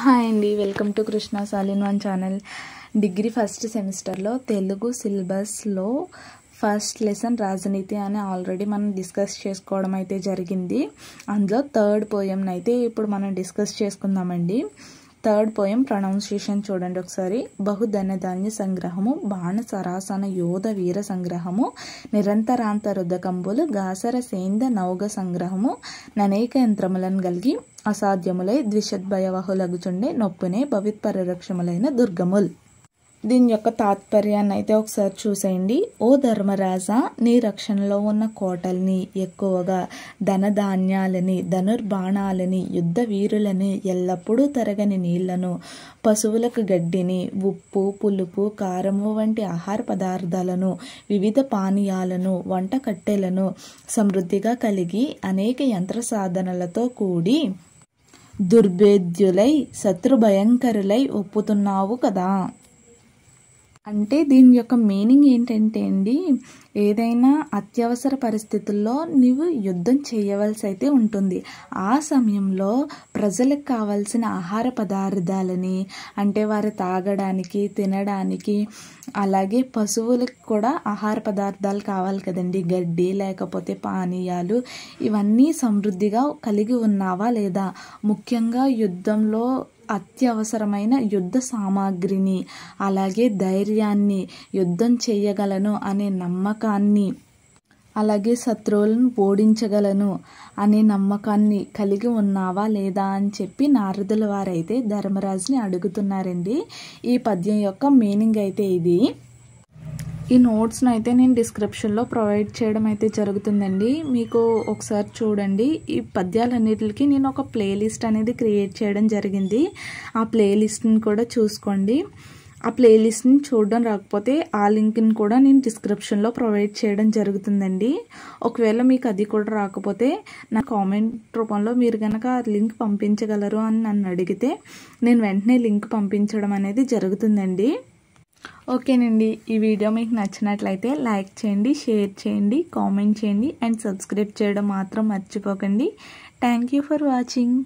hi అండి welcome to Krishna సాలిన్ one channel degree first సెమిస్టర్లో తెలుగు సిలబస్లో ఫస్ట్ లెసన్ రాజనీతి అని ఆల్రెడీ మనం డిస్కస్ చేసుకోవడం అయితే జరిగింది అందులో థర్డ్ పోయంని అయితే ఇప్పుడు మనం డిస్కస్ చేసుకుందామండి థర్డ్ పోయం ప్రొనౌన్సియేషన్ చూడండి ఒకసారి బహుధనధాన్య సంగ్రహము బాణ సరాసన యోధ వీర సంగ్రహము నిరంతరాంతరుదకంబులు గాసర సేంద నౌగ సంగ్రహము ననేక యంత్రములను కలిగి అసాధ్యములై ద్విషద్భయవహులగుచుండే నొప్పునే పరిరక్షములైన దుర్గముల్ దీని యొక్క తాత్పర్యాన్ని అయితే ఒకసారి చూసేయండి ఓ ధర్మరాజా నీ రక్షణలో ఉన్న కోటల్ని ఎక్కువగా ధనధాన్యాలని ధనుర్బాణాలని యుద్ధ వీరులని ఎల్లప్పుడూ తరగని నీళ్లను పశువులకు గడ్డిని ఉప్పు పులుపు కారము వంటి ఆహార పదార్థాలను వివిధ పానీయాలను వంట కట్టెలను సమృద్ధిగా కలిగి అనేక యంత్ర సాధనలతో కూడి దుర్భేద్యులై శత్రు భయంకరులై ఒప్పుతున్నావు కదా అంటే దీని యొక్క మీనింగ్ ఏంటంటే అండి ఏదైనా అత్యవసర పరిస్థితుల్లో నువ్వు యుద్ధం చేయవలసి అయితే ఉంటుంది ఆ సమయంలో ప్రజలకు కావాల్సిన ఆహార పదార్థాలని అంటే వారు తాగడానికి తినడానికి అలాగే పశువులకు కూడా ఆహార పదార్థాలు కావాలి కదండి గడ్డి లేకపోతే పానీయాలు ఇవన్నీ సమృద్ధిగా కలిగి ఉన్నావా లేదా ముఖ్యంగా యుద్ధంలో అత్యవసరమైన యుద్ధ సామాగ్రిని అలాగే ధైర్యాన్ని యుద్ధం చేయగలను అనే నమ్మకాన్ని అలాగే శత్రువులను ఓడించగలను అనే నమ్మకాన్ని కలిగి ఉన్నావా లేదా అని చెప్పి నారదుల వారైతే ధర్మరాజుని అడుగుతున్నారండి ఈ పద్యం యొక్క మీనింగ్ అయితే ఇది ఈ నోట్స్ని అయితే నేను డిస్క్రిప్షన్లో ప్రొవైడ్ చేయడం అయితే జరుగుతుందండి మీకు ఒకసారి చూడండి ఈ పద్యాలన్నిటికి నేను ఒక ప్లేలిస్ట్ అనేది క్రియేట్ చేయడం జరిగింది ఆ ప్లేలిస్ట్ని కూడా చూసుకోండి ఆ ప్లేలిస్ట్ని చూడడం రాకపోతే ఆ లింక్ని కూడా నేను డిస్క్రిప్షన్లో ప్రొవైడ్ చేయడం జరుగుతుందండి ఒకవేళ మీకు అది కూడా రాకపోతే నా కామెంట్ రూపంలో మీరు కనుక ఆ లింక్ పంపించగలరు అని నన్ను అడిగితే నేను వెంటనే లింక్ పంపించడం అనేది జరుగుతుందండి ఓకేనండి ఈ వీడియో మీకు నచ్చినట్లయితే లైక్ చేయండి షేర్ చేయండి కామెంట్ చేయండి అండ్ సబ్స్క్రైబ్ చేయడం మాత్రం మర్చిపోకండి థ్యాంక్ ఫర్ వాచింగ్